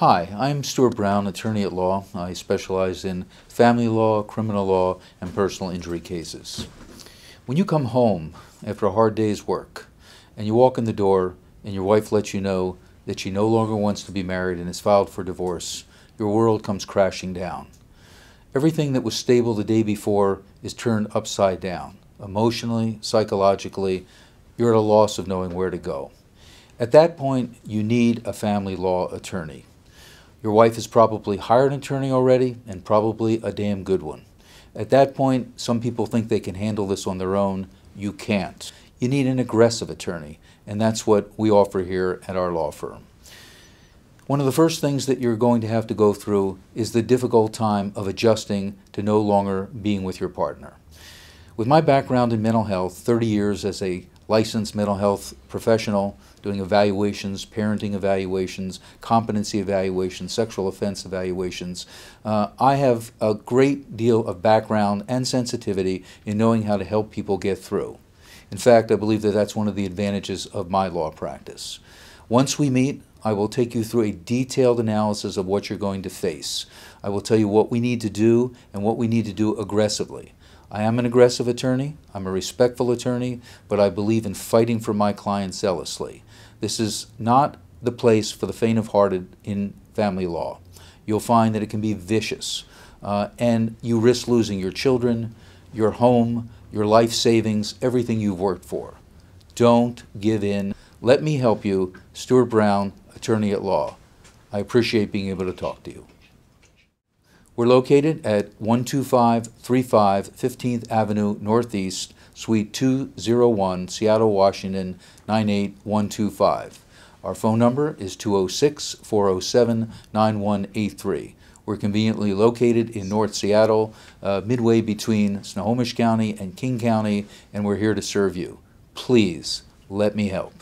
Hi, I'm Stuart Brown, attorney at law. I specialize in family law, criminal law, and personal injury cases. When you come home after a hard day's work and you walk in the door and your wife lets you know that she no longer wants to be married and has filed for divorce, your world comes crashing down. Everything that was stable the day before is turned upside down. Emotionally, psychologically, you're at a loss of knowing where to go. At that point, you need a family law attorney. Your wife has probably hired an attorney already and probably a damn good one. At that point, some people think they can handle this on their own. You can't. You need an aggressive attorney, and that's what we offer here at our law firm. One of the first things that you're going to have to go through is the difficult time of adjusting to no longer being with your partner. With my background in mental health, 30 years as a licensed mental health professional doing evaluations, parenting evaluations, competency evaluations, sexual offense evaluations. Uh, I have a great deal of background and sensitivity in knowing how to help people get through. In fact, I believe that that's one of the advantages of my law practice. Once we meet, I will take you through a detailed analysis of what you're going to face. I will tell you what we need to do and what we need to do aggressively. I am an aggressive attorney, I'm a respectful attorney, but I believe in fighting for my clients zealously. This is not the place for the faint of hearted in family law. You'll find that it can be vicious, uh, and you risk losing your children, your home, your life savings, everything you've worked for. Don't give in. Let me help you, Stuart Brown, attorney at law. I appreciate being able to talk to you. We're located at 12535 15th Avenue Northeast, Suite 201, Seattle, Washington 98125. Our phone number is 206 407 9183. We're conveniently located in North Seattle, uh, midway between Snohomish County and King County, and we're here to serve you. Please let me help.